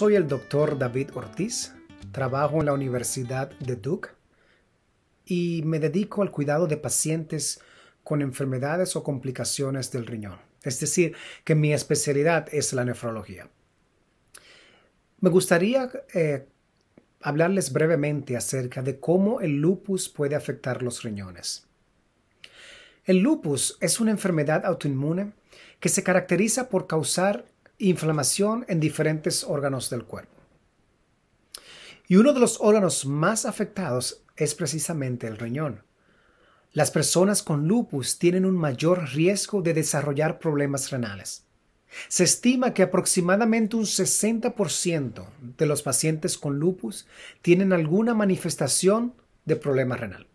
Soy el doctor David Ortiz, trabajo en la Universidad de Duke y me dedico al cuidado de pacientes con enfermedades o complicaciones del riñón. Es decir, que mi especialidad es la nefrología. Me gustaría eh, hablarles brevemente acerca de cómo el lupus puede afectar los riñones. El lupus es una enfermedad autoinmune que se caracteriza por causar inflamación en diferentes órganos del cuerpo. Y uno de los órganos más afectados es precisamente el riñón. Las personas con lupus tienen un mayor riesgo de desarrollar problemas renales. Se estima que aproximadamente un 60% de los pacientes con lupus tienen alguna manifestación de problema renal.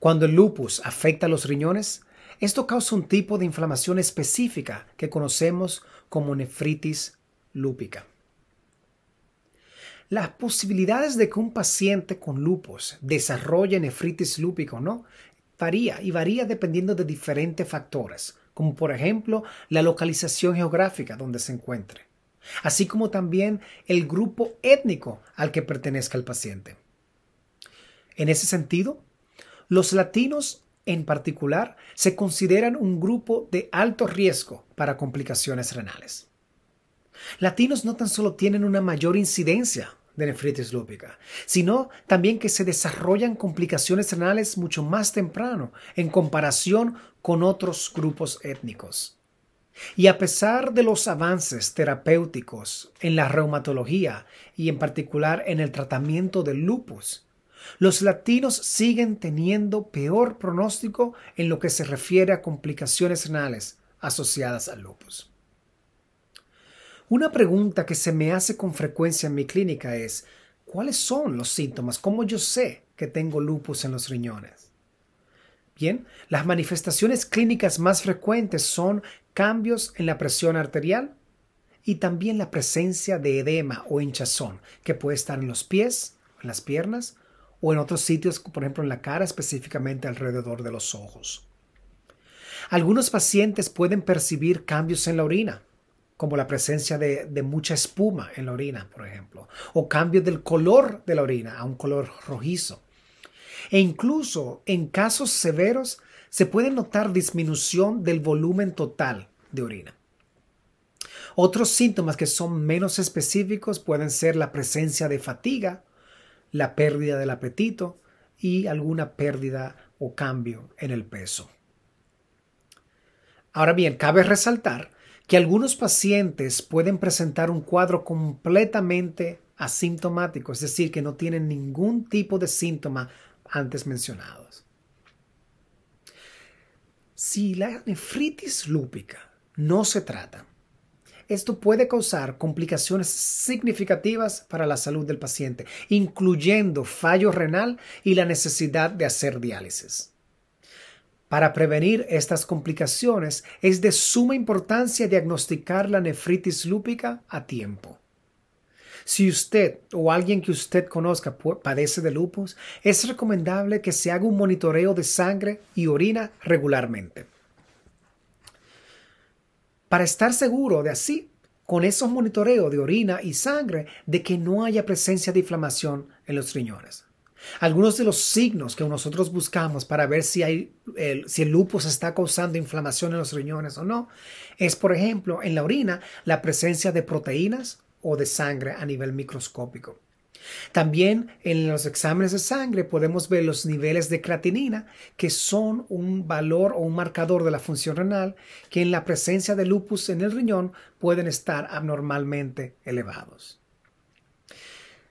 Cuando el lupus afecta a los riñones, esto causa un tipo de inflamación específica que conocemos como nefritis lúpica. Las posibilidades de que un paciente con lupus desarrolle nefritis lúpica o no varía y varía dependiendo de diferentes factores, como por ejemplo la localización geográfica donde se encuentre, así como también el grupo étnico al que pertenezca el paciente. En ese sentido, los latinos en particular se consideran un grupo de alto riesgo para complicaciones renales. Latinos no tan solo tienen una mayor incidencia de nefritis lúpica, sino también que se desarrollan complicaciones renales mucho más temprano en comparación con otros grupos étnicos. Y a pesar de los avances terapéuticos en la reumatología y en particular en el tratamiento del lupus, los latinos siguen teniendo peor pronóstico en lo que se refiere a complicaciones renales asociadas al lupus. Una pregunta que se me hace con frecuencia en mi clínica es, ¿cuáles son los síntomas? ¿Cómo yo sé que tengo lupus en los riñones? Bien, las manifestaciones clínicas más frecuentes son cambios en la presión arterial y también la presencia de edema o hinchazón, que puede estar en los pies, en las piernas o en otros sitios, por ejemplo en la cara, específicamente alrededor de los ojos. Algunos pacientes pueden percibir cambios en la orina, como la presencia de, mucha espuma en la orina, por ejemplo, o cambios del color de la orina a un color rojizo. E incluso en casos severos se puede notar disminución del volumen total de orina. Otros síntomas que son menos específicos pueden ser la presencia de fatiga, la pérdida del apetito y alguna pérdida o cambio en el peso. Ahora bien, cabe resaltar que algunos pacientes pueden presentar un cuadro completamente asintomático, es decir, que no tienen ningún tipo de síntoma antes mencionados. Si la nefritis lúpica no se trata, esto puede causar complicaciones significativas para la salud del paciente, incluyendo fallo renal y la necesidad de hacer diálisis. Para prevenir estas complicaciones es de suma importancia diagnosticar la nefritis lúpica a tiempo. Si usted o alguien que usted conozca padece de lupus, es recomendable que se haga un monitoreo de sangre y orina regularmente para estar seguro de así, con esos monitoreos de orina y sangre, de que no haya presencia de inflamación en los riñones. Algunos de los signos que nosotros buscamos para ver si, hay, si el lupus está causando inflamación en los riñones o no es, por ejemplo, en la orina la presencia de proteínas o de sangre a nivel microscópico. También en los exámenes de sangre podemos ver los niveles de creatinina, que son un valor o un marcador de la función renal, que en la presencia de lupus en el riñón pueden estar abnormalmente elevados.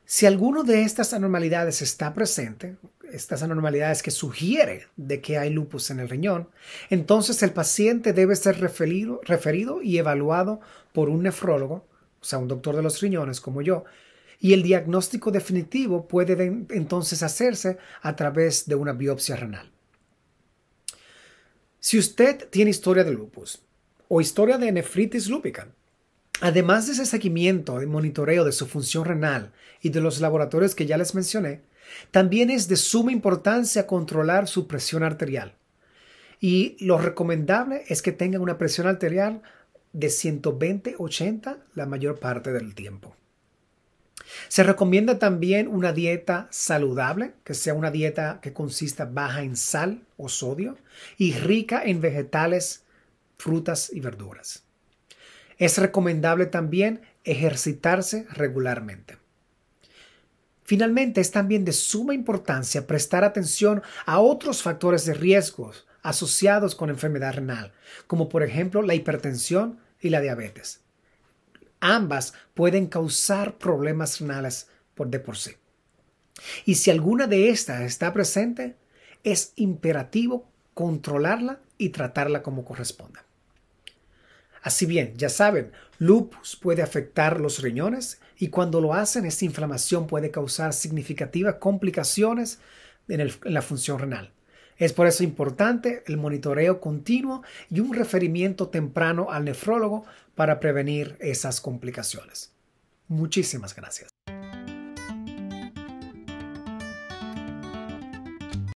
Si alguno de estas anormalidades está presente, estas anormalidades que sugiere de que hay lupus en el riñón, entonces el paciente debe ser referido, referido y evaluado por un nefrólogo, o sea, un doctor de los riñones como yo, y el diagnóstico definitivo puede entonces hacerse a través de una biopsia renal. Si usted tiene historia de lupus o historia de nefritis lúpica, además de ese seguimiento y monitoreo de su función renal y de los laboratorios que ya les mencioné, también es de suma importancia controlar su presión arterial. Y lo recomendable es que tenga una presión arterial de 120-80 la mayor parte del tiempo. Se recomienda también una dieta saludable, que sea una dieta que consista baja en sal o sodio y rica en vegetales, frutas y verduras. Es recomendable también ejercitarse regularmente. Finalmente, es también de suma importancia prestar atención a otros factores de riesgo asociados con enfermedad renal, como por ejemplo la hipertensión y la diabetes. Ambas pueden causar problemas renales por de por sí. Y si alguna de estas está presente, es imperativo controlarla y tratarla como corresponda. Así bien, ya saben, lupus puede afectar los riñones y cuando lo hacen esta inflamación puede causar significativas complicaciones en, en la función renal. Es por eso importante el monitoreo continuo y un referimiento temprano al nefrólogo para prevenir esas complicaciones. Muchísimas gracias.